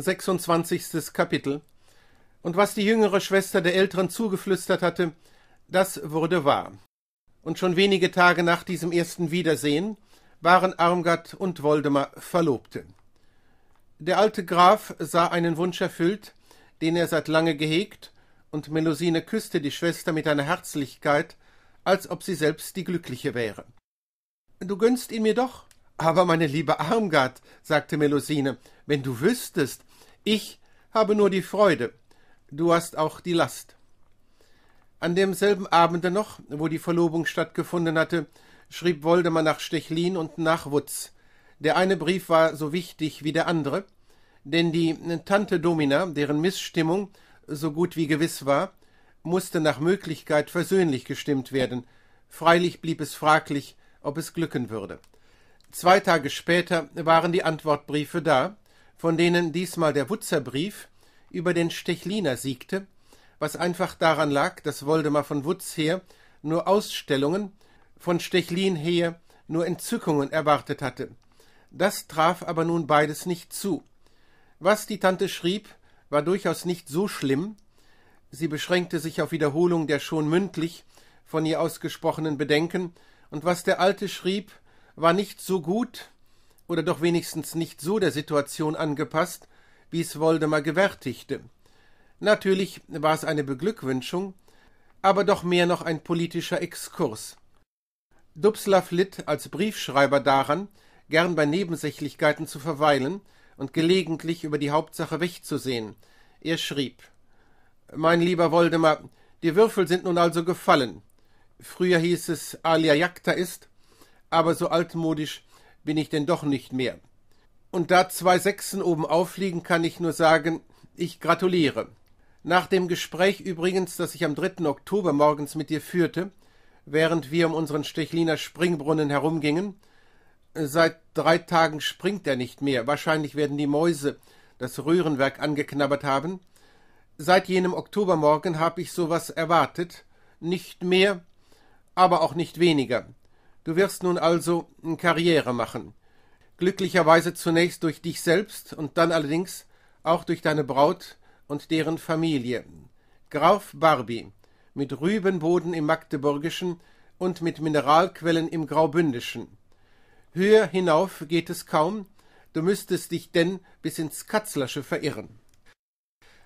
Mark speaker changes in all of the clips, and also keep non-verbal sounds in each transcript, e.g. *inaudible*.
Speaker 1: 26. Kapitel. Und was die jüngere Schwester der Älteren zugeflüstert hatte, das wurde wahr. Und schon wenige Tage nach diesem ersten Wiedersehen waren Armgard und Woldemar Verlobte. Der alte Graf sah einen Wunsch erfüllt, den er seit lange gehegt, und Melusine küßte die Schwester mit einer Herzlichkeit, als ob sie selbst die Glückliche wäre. Du gönnst ihn mir doch, aber meine liebe Armgard, sagte Melusine, wenn du wüsstest, ich habe nur die Freude, du hast auch die Last. An demselben Abende noch, wo die Verlobung stattgefunden hatte, schrieb Woldemar nach Stechlin und nach Wutz. Der eine Brief war so wichtig wie der andere, denn die Tante Domina, deren Missstimmung so gut wie gewiss war, musste nach Möglichkeit versöhnlich gestimmt werden. Freilich blieb es fraglich, ob es glücken würde. Zwei Tage später waren die Antwortbriefe da, von denen diesmal der Wutzerbrief über den Stechliner siegte, was einfach daran lag, dass Woldemar von Wutz her nur Ausstellungen, von Stechlin her nur Entzückungen erwartet hatte. Das traf aber nun beides nicht zu. Was die Tante schrieb, war durchaus nicht so schlimm. Sie beschränkte sich auf Wiederholung der schon mündlich von ihr ausgesprochenen Bedenken, und was der Alte schrieb, war nicht so gut, oder doch wenigstens nicht so der Situation angepasst, wie es Woldemar gewärtigte. Natürlich war es eine Beglückwünschung, aber doch mehr noch ein politischer Exkurs. Dubslav litt als Briefschreiber daran, gern bei Nebensächlichkeiten zu verweilen und gelegentlich über die Hauptsache wegzusehen. Er schrieb Mein lieber Woldemar, die Würfel sind nun also gefallen. Früher hieß es alia jacta ist, aber so altmodisch bin ich denn doch nicht mehr. Und da zwei Sechsen oben aufliegen, kann ich nur sagen, ich gratuliere. Nach dem Gespräch übrigens, das ich am 3. Oktober morgens mit dir führte, während wir um unseren Stechliner Springbrunnen herumgingen, seit drei Tagen springt er nicht mehr, wahrscheinlich werden die Mäuse das Röhrenwerk angeknabbert haben, seit jenem Oktobermorgen habe ich sowas erwartet, nicht mehr, aber auch nicht weniger. Du wirst nun also Karriere machen. Glücklicherweise zunächst durch dich selbst und dann allerdings auch durch deine Braut und deren Familie. Graf Barbie mit Rübenboden im Magdeburgischen und mit Mineralquellen im Graubündischen. Höher hinauf geht es kaum, du müsstest dich denn bis ins Katzlersche verirren.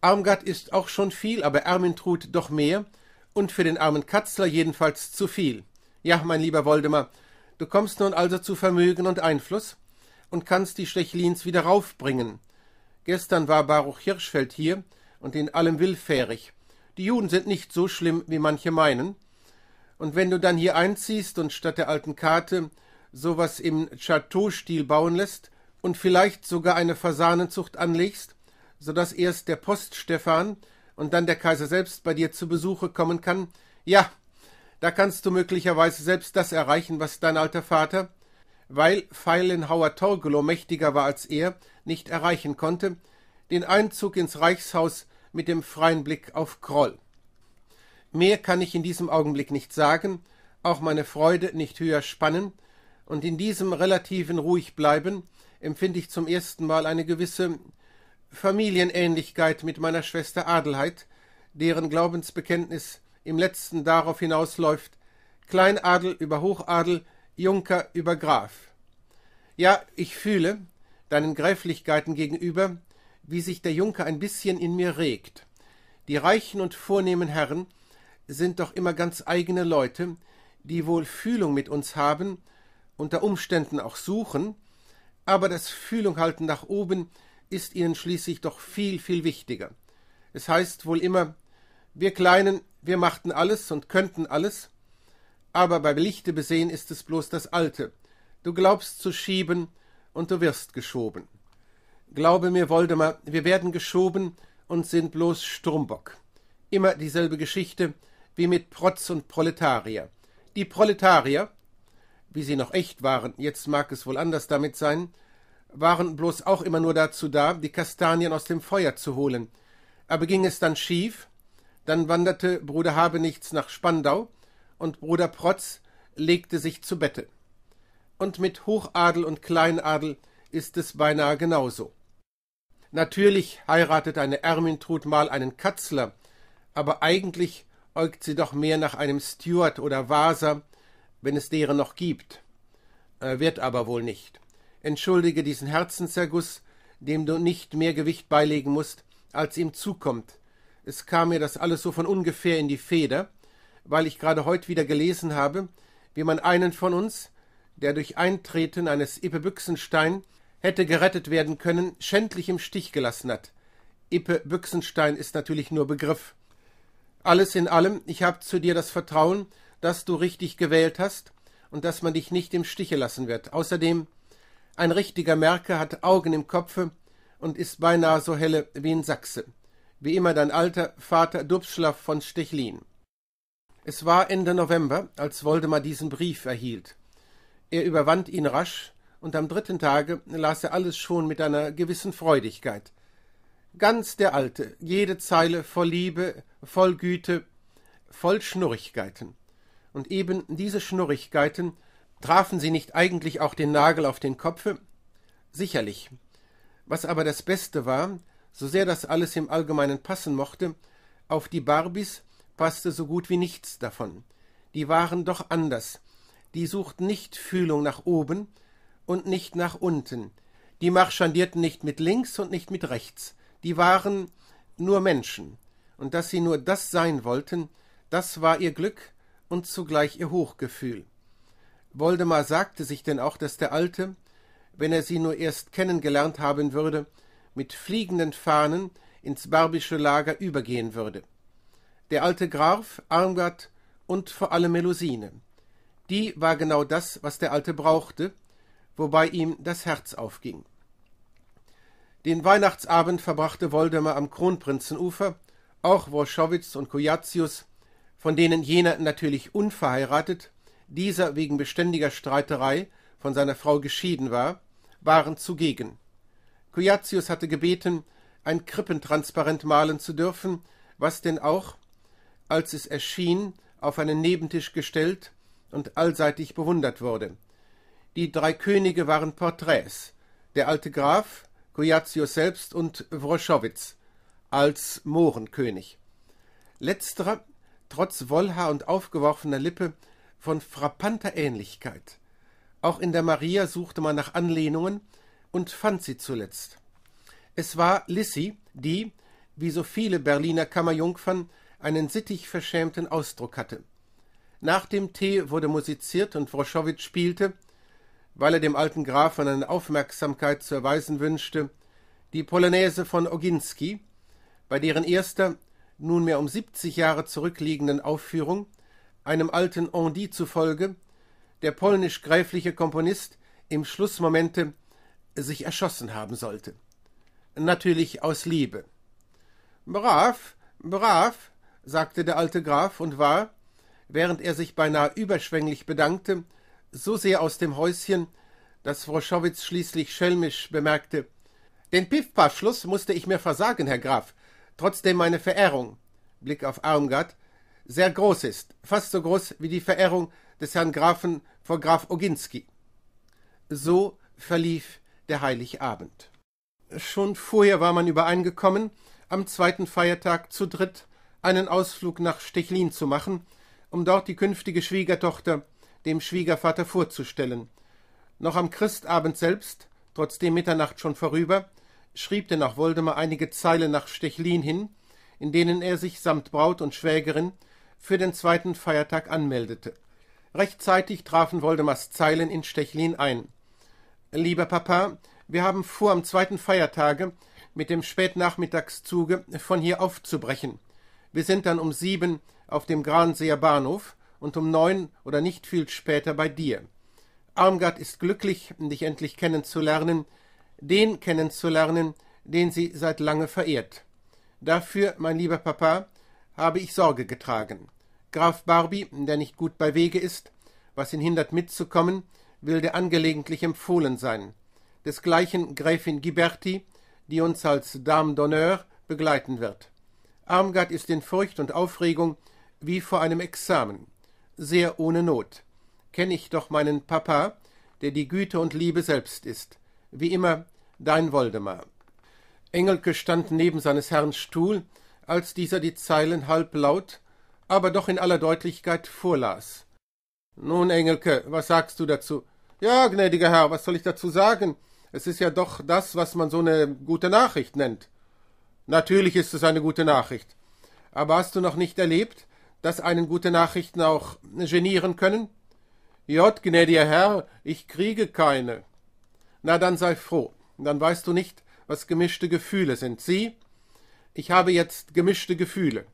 Speaker 1: Armgard ist auch schon viel, aber Ermintrud doch mehr und für den armen Katzler jedenfalls zu viel. Ja, mein lieber Woldemar, du kommst nun also zu Vermögen und Einfluss und kannst die Stechlins wieder raufbringen. Gestern war Baruch Hirschfeld hier und in allem willfährig. Die Juden sind nicht so schlimm, wie manche meinen. Und wenn du dann hier einziehst und statt der alten Karte sowas im Chateau-Stil bauen lässt und vielleicht sogar eine Fasanenzucht anlegst, so daß erst der Poststefan und dann der Kaiser selbst bei dir zu Besuche kommen kann, ja, da kannst du möglicherweise selbst das erreichen, was dein alter Vater, weil Feilenhauer Torgelow mächtiger war als er, nicht erreichen konnte, den Einzug ins Reichshaus mit dem freien Blick auf Kroll. Mehr kann ich in diesem Augenblick nicht sagen, auch meine Freude nicht höher spannen, und in diesem relativen Ruhigbleiben empfinde ich zum ersten Mal eine gewisse Familienähnlichkeit mit meiner Schwester Adelheid, deren Glaubensbekenntnis im letzten darauf hinausläuft, Kleinadel über Hochadel, Junker über Graf. Ja, ich fühle, deinen Gräflichkeiten gegenüber, wie sich der Junker ein bisschen in mir regt. Die reichen und vornehmen Herren sind doch immer ganz eigene Leute, die wohl Fühlung mit uns haben, unter Umständen auch suchen, aber das Fühlung halten nach oben ist ihnen schließlich doch viel, viel wichtiger. Es heißt wohl immer, wir Kleinen, wir machten alles und könnten alles, aber bei Lichte besehen ist es bloß das Alte. Du glaubst zu schieben, und du wirst geschoben. Glaube mir, Woldemar, wir werden geschoben und sind bloß Sturmbock. Immer dieselbe Geschichte wie mit Protz und Proletarier. Die Proletarier, wie sie noch echt waren, jetzt mag es wohl anders damit sein, waren bloß auch immer nur dazu da, die Kastanien aus dem Feuer zu holen. Aber ging es dann schief, dann wanderte Bruder Habenichts nach Spandau, und Bruder Protz legte sich zu Bette. Und mit Hochadel und Kleinadel ist es beinahe genauso. Natürlich heiratet eine Ermintrud mal einen Katzler, aber eigentlich äugt sie doch mehr nach einem Stuart oder Vaser, wenn es deren noch gibt. Äh, wird aber wohl nicht. Entschuldige diesen Herzenszerguss, dem du nicht mehr Gewicht beilegen mußt, als ihm zukommt. Es kam mir das alles so von ungefähr in die Feder, weil ich gerade heute wieder gelesen habe, wie man einen von uns, der durch Eintreten eines Ippe Büchsenstein hätte gerettet werden können, schändlich im Stich gelassen hat. Ippe Büchsenstein ist natürlich nur Begriff. Alles in allem, ich habe zu dir das Vertrauen, dass du richtig gewählt hast und dass man dich nicht im Stiche lassen wird. Außerdem, ein richtiger Merker hat Augen im Kopfe und ist beinahe so helle wie in Sachse wie immer dein alter Vater Dubschlaff von Stechlin. Es war Ende November, als Woldemar diesen Brief erhielt. Er überwand ihn rasch, und am dritten Tage las er alles schon mit einer gewissen Freudigkeit. Ganz der Alte, jede Zeile voll Liebe, voll Güte, voll Schnurrigkeiten. Und eben diese Schnurrigkeiten trafen sie nicht eigentlich auch den Nagel auf den Kopfe? Sicherlich. Was aber das Beste war, so sehr das alles im Allgemeinen passen mochte, auf die Barbys passte so gut wie nichts davon. Die waren doch anders. Die suchten nicht Fühlung nach oben und nicht nach unten. Die marschandierten nicht mit links und nicht mit rechts. Die waren nur Menschen. Und dass sie nur das sein wollten, das war ihr Glück und zugleich ihr Hochgefühl. Woldemar sagte sich denn auch, dass der Alte, wenn er sie nur erst kennengelernt haben würde, mit fliegenden Fahnen ins barbische Lager übergehen würde. Der alte Graf, Armgard und vor allem Melusine. Die war genau das, was der Alte brauchte, wobei ihm das Herz aufging. Den Weihnachtsabend verbrachte Woldemar am Kronprinzenufer, auch Worschowitz und Kujatius, von denen jener natürlich unverheiratet, dieser wegen beständiger Streiterei von seiner Frau geschieden war, waren zugegen. Cujacius hatte gebeten, ein Krippentransparent malen zu dürfen, was denn auch, als es erschien, auf einen Nebentisch gestellt und allseitig bewundert wurde. Die drei Könige waren Porträts, der alte Graf, Cujacius selbst und Wroschowitz als Mohrenkönig. Letzterer, trotz Wollhaar und aufgeworfener Lippe, von frappanter Ähnlichkeit. Auch in der Maria suchte man nach Anlehnungen, und fand sie zuletzt. Es war Lissy, die, wie so viele Berliner Kammerjungfern, einen sittig verschämten Ausdruck hatte. Nach dem Tee wurde musiziert und Wroschowitsch spielte, weil er dem alten Grafen eine Aufmerksamkeit zu erweisen wünschte, die Polonaise von Oginski, bei deren erster, nunmehr um siebzig Jahre zurückliegenden Aufführung, einem alten Ondi zufolge, der polnisch-gräfliche Komponist im Schlussmomente sich erschossen haben sollte. Natürlich aus Liebe. Brav, brav, sagte der alte Graf und war, während er sich beinahe überschwänglich bedankte, so sehr aus dem Häuschen, dass Wroschowitz schließlich schelmisch bemerkte, den piffpaff mußte ich mir versagen, Herr Graf, trotzdem meine Verehrung, Blick auf Armgard, sehr groß ist, fast so groß wie die Verehrung des Herrn Grafen vor Graf Oginski. So verlief der Heiligabend. Schon vorher war man übereingekommen, am zweiten Feiertag zu dritt einen Ausflug nach Stechlin zu machen, um dort die künftige Schwiegertochter dem Schwiegervater vorzustellen. Noch am Christabend selbst, trotzdem Mitternacht schon vorüber, schrieb denn auch Woldemar einige Zeilen nach Stechlin hin, in denen er sich samt Braut und Schwägerin für den zweiten Feiertag anmeldete. Rechtzeitig trafen Woldemars Zeilen in Stechlin ein. Lieber Papa, wir haben vor, am zweiten Feiertage mit dem Spätnachmittagszuge von hier aufzubrechen. Wir sind dann um sieben auf dem Granseer Bahnhof und um neun oder nicht viel später bei dir. Armgard ist glücklich, dich endlich kennenzulernen, den kennenzulernen, den sie seit lange verehrt. Dafür, mein lieber Papa, habe ich Sorge getragen. Graf Barby, der nicht gut bei Wege ist, was ihn hindert mitzukommen, will dir angelegentlich empfohlen sein. Desgleichen Gräfin Ghiberti, die uns als Dame d'honneur begleiten wird. Armgard ist in Furcht und Aufregung wie vor einem Examen. Sehr ohne Not. Kenne ich doch meinen Papa, der die Güte und Liebe selbst ist. Wie immer, dein Woldemar. Engelke stand neben seines Herrn Stuhl, als dieser die Zeilen halblaut, aber doch in aller Deutlichkeit vorlas. Nun, Engelke, was sagst du dazu? Ja, gnädiger Herr, was soll ich dazu sagen? Es ist ja doch das, was man so eine gute Nachricht nennt. Natürlich ist es eine gute Nachricht. Aber hast du noch nicht erlebt, dass einen gute Nachrichten auch genieren können? J, gnädiger Herr, ich kriege keine. Na, dann sei froh. Dann weißt du nicht, was gemischte Gefühle sind. Sieh, ich habe jetzt gemischte Gefühle.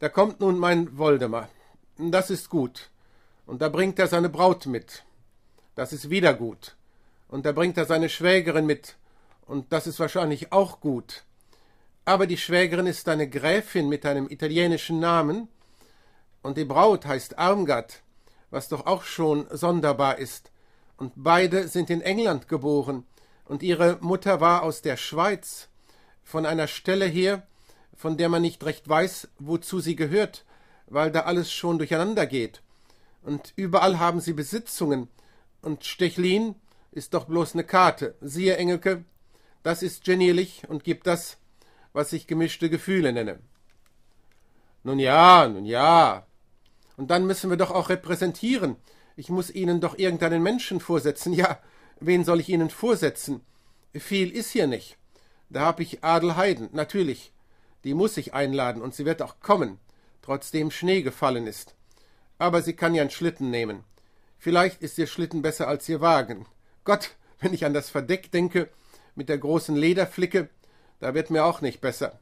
Speaker 1: Da kommt nun mein Woldemar. Das ist gut. Und da bringt er seine Braut mit. Das ist wieder gut. Und da bringt er seine Schwägerin mit. Und das ist wahrscheinlich auch gut. Aber die Schwägerin ist eine Gräfin mit einem italienischen Namen. Und die Braut heißt Armgard, was doch auch schon sonderbar ist. Und beide sind in England geboren. Und ihre Mutter war aus der Schweiz, von einer Stelle her, von der man nicht recht weiß, wozu sie gehört, weil da alles schon durcheinander geht. Und überall haben sie Besitzungen, und Stechlin ist doch bloß eine Karte. Siehe, Engelke, das ist genierlich und gibt das, was ich gemischte Gefühle nenne. Nun ja, nun ja. Und dann müssen wir doch auch repräsentieren. Ich muss Ihnen doch irgendeinen Menschen vorsetzen. Ja, wen soll ich Ihnen vorsetzen? Viel ist hier nicht. Da hab ich Adelheiden, natürlich. Die muss ich einladen und sie wird auch kommen, trotzdem Schnee gefallen ist. Aber sie kann ja einen Schlitten nehmen. Vielleicht ist ihr Schlitten besser als ihr Wagen. Gott, wenn ich an das Verdeck denke, mit der großen Lederflicke, da wird mir auch nicht besser.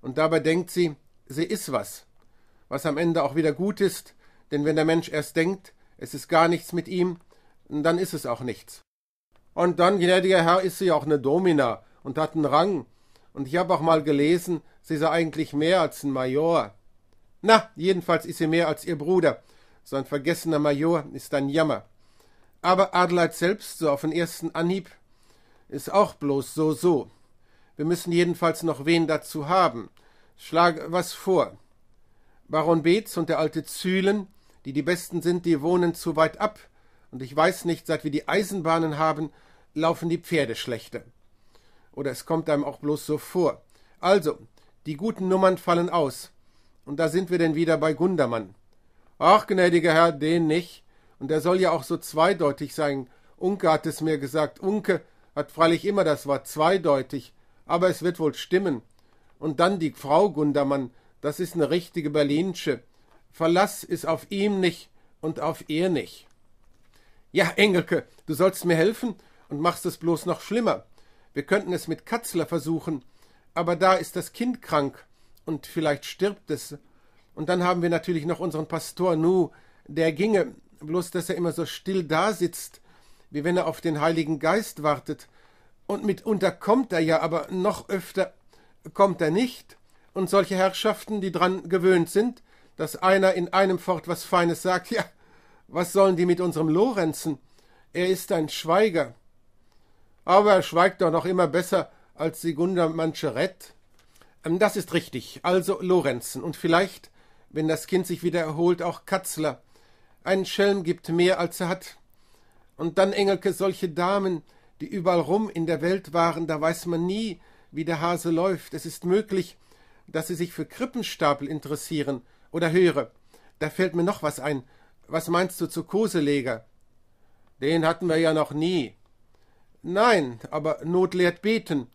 Speaker 1: Und dabei denkt sie, sie ist was, was am Ende auch wieder gut ist, denn wenn der Mensch erst denkt, es ist gar nichts mit ihm, dann ist es auch nichts. Und dann, gnädiger Herr, ist sie auch eine Domina und hat einen Rang, und ich habe auch mal gelesen, sie sei eigentlich mehr als ein Major. Na, jedenfalls ist sie mehr als ihr Bruder, so ein vergessener Major ist ein Jammer. Aber Adelheid selbst, so auf den ersten Anhieb, ist auch bloß so so. Wir müssen jedenfalls noch wen dazu haben. Schlage was vor. Baron Beetz und der alte Zühlen, die die Besten sind, die wohnen zu weit ab, und ich weiß nicht, seit wir die Eisenbahnen haben, laufen die Pferde schlechter. Oder es kommt einem auch bloß so vor. Also, die guten Nummern fallen aus, und da sind wir denn wieder bei Gundermann. Ach, gnädiger Herr, den nicht. Und er soll ja auch so zweideutig sein. Unke hat es mir gesagt. Unke hat freilich immer das Wort zweideutig. Aber es wird wohl stimmen. Und dann die Frau Gundermann. Das ist eine richtige Berlinsche. Verlass ist auf ihm nicht und auf ihr nicht. Ja, Engelke, du sollst mir helfen und machst es bloß noch schlimmer. Wir könnten es mit Katzler versuchen, aber da ist das Kind krank und vielleicht stirbt es und dann haben wir natürlich noch unseren Pastor Nu, der ginge, bloß dass er immer so still da sitzt, wie wenn er auf den Heiligen Geist wartet. Und mitunter kommt er ja, aber noch öfter kommt er nicht. Und solche Herrschaften, die dran gewöhnt sind, dass einer in einem Fort was Feines sagt, *laughs* ja, was sollen die mit unserem Lorenzen? Er ist ein Schweiger. Aber er schweigt doch noch immer besser als Sigunda Mancherett. Ähm, das ist richtig, also Lorenzen. Und vielleicht wenn das Kind sich wieder erholt, auch Katzler. Ein Schelm gibt mehr, als er hat. Und dann, Engelke, solche Damen, die überall rum in der Welt waren, da weiß man nie, wie der Hase läuft. Es ist möglich, dass sie sich für Krippenstapel interessieren oder höre. Da fällt mir noch was ein. Was meinst du zu Koseleger? Den hatten wir ja noch nie. Nein, aber Not lehrt beten,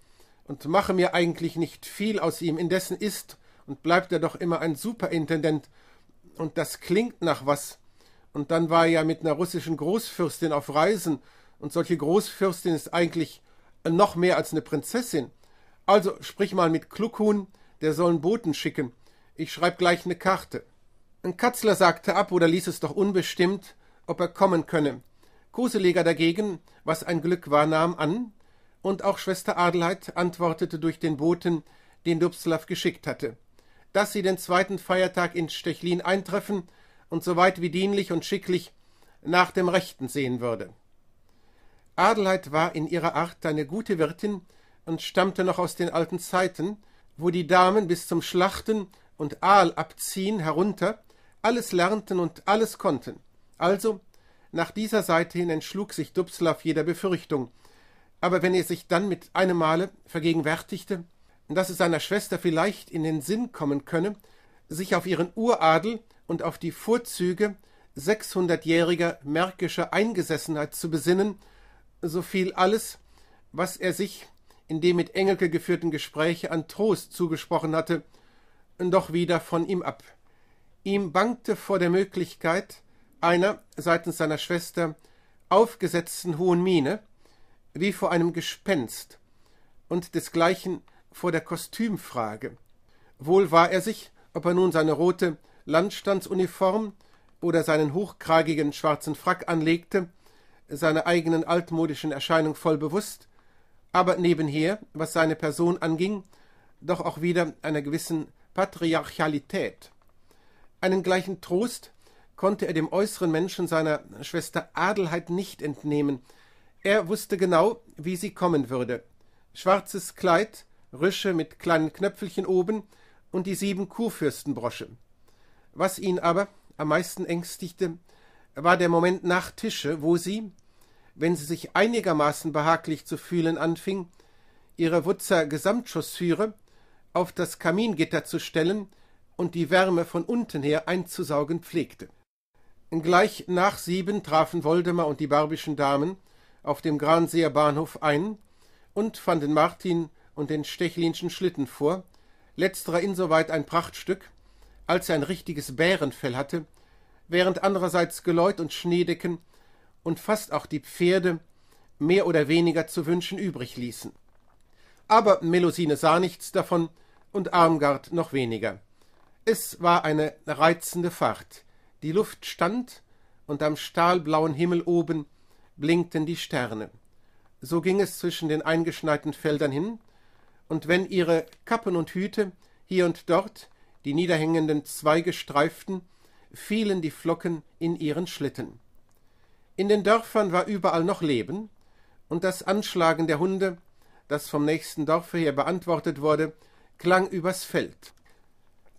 Speaker 1: und mache mir eigentlich nicht viel aus ihm. Indessen ist, und bleibt er doch immer ein Superintendent. Und das klingt nach was. Und dann war er ja mit einer russischen Großfürstin auf Reisen, und solche Großfürstin ist eigentlich noch mehr als eine Prinzessin. Also sprich mal mit Kluckhuhn, der soll einen Boten schicken. Ich schreib gleich eine Karte. Ein Katzler sagte ab oder ließ es doch unbestimmt, ob er kommen könne. Koseleger dagegen, was ein Glück war, nahm an, und auch Schwester Adelheid antwortete durch den Boten, den Dubslav geschickt hatte dass sie den zweiten Feiertag in Stechlin eintreffen und soweit wie dienlich und schicklich nach dem Rechten sehen würde. Adelheid war in ihrer Art eine gute Wirtin und stammte noch aus den alten Zeiten, wo die Damen bis zum Schlachten und Aal abziehen herunter alles lernten und alles konnten. Also, nach dieser Seite hin entschlug sich Dubslav jeder Befürchtung, aber wenn er sich dann mit einem Male vergegenwärtigte, dass es seiner Schwester vielleicht in den Sinn kommen könne, sich auf ihren Uradel und auf die Vorzüge sechshundertjähriger märkischer Eingesessenheit zu besinnen, so fiel alles, was er sich in dem mit Engelke geführten Gespräche an Trost zugesprochen hatte, doch wieder von ihm ab. Ihm bangte vor der Möglichkeit einer seitens seiner Schwester aufgesetzten hohen Miene, wie vor einem Gespenst, und desgleichen vor der Kostümfrage. Wohl war er sich, ob er nun seine rote Landstandsuniform oder seinen hochkragigen schwarzen Frack anlegte, seiner eigenen altmodischen Erscheinung voll bewusst, aber nebenher, was seine Person anging, doch auch wieder einer gewissen Patriarchalität. Einen gleichen Trost konnte er dem äußeren Menschen seiner Schwester Adelheid nicht entnehmen. Er wusste genau, wie sie kommen würde. Schwarzes Kleid, Rösche mit kleinen Knöpfelchen oben und die sieben Kurfürstenbrosche. Was ihn aber am meisten ängstigte, war der Moment nach Tische, wo sie, wenn sie sich einigermaßen behaglich zu fühlen anfing, ihre Wutzer Gesamtschosssüre auf das Kamingitter zu stellen und die Wärme von unten her einzusaugen pflegte. Gleich nach sieben trafen Woldemar und die barbischen Damen auf dem Granseer Bahnhof ein und fanden Martin und den Stechlinschen Schlitten vor, letzterer insoweit ein Prachtstück, als er ein richtiges Bärenfell hatte, während andererseits Geläut und Schneedecken und fast auch die Pferde mehr oder weniger zu wünschen übrig ließen. Aber Melusine sah nichts davon und Armgard noch weniger. Es war eine reizende Fahrt. Die Luft stand, und am stahlblauen Himmel oben blinkten die Sterne. So ging es zwischen den eingeschneiten Feldern hin, und wenn ihre Kappen und Hüte hier und dort die niederhängenden Zweige streiften, fielen die Flocken in ihren Schlitten. In den Dörfern war überall noch Leben, und das Anschlagen der Hunde, das vom nächsten Dorfe her beantwortet wurde, klang übers Feld.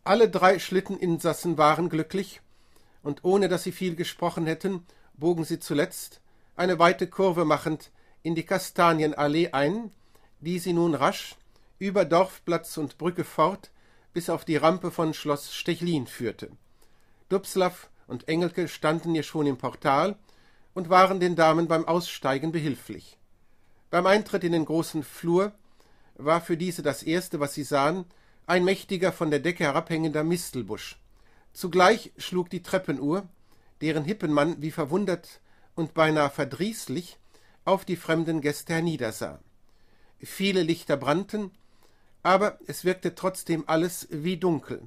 Speaker 1: Alle drei Schlitteninsassen waren glücklich, und ohne dass sie viel gesprochen hätten, bogen sie zuletzt, eine weite Kurve machend, in die Kastanienallee ein, die sie nun rasch über Dorfplatz und Brücke fort bis auf die Rampe von Schloss Stechlin führte. Dubslav und Engelke standen ihr schon im Portal und waren den Damen beim Aussteigen behilflich. Beim Eintritt in den großen Flur war für diese das erste, was sie sahen, ein mächtiger von der Decke herabhängender Mistelbusch. Zugleich schlug die Treppenuhr, deren Hippenmann wie verwundert und beinahe verdrießlich auf die fremden Gäste herniedersah. Viele Lichter brannten, aber es wirkte trotzdem alles wie dunkel.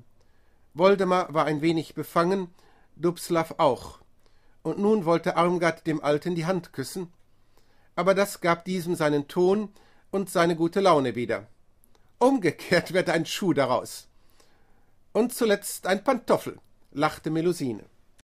Speaker 1: Woldemar war ein wenig befangen, Dubslav auch. Und nun wollte Armgard dem Alten die Hand küssen, aber das gab diesem seinen Ton und seine gute Laune wieder. Umgekehrt wird ein Schuh daraus. Und zuletzt ein Pantoffel, lachte Melusine.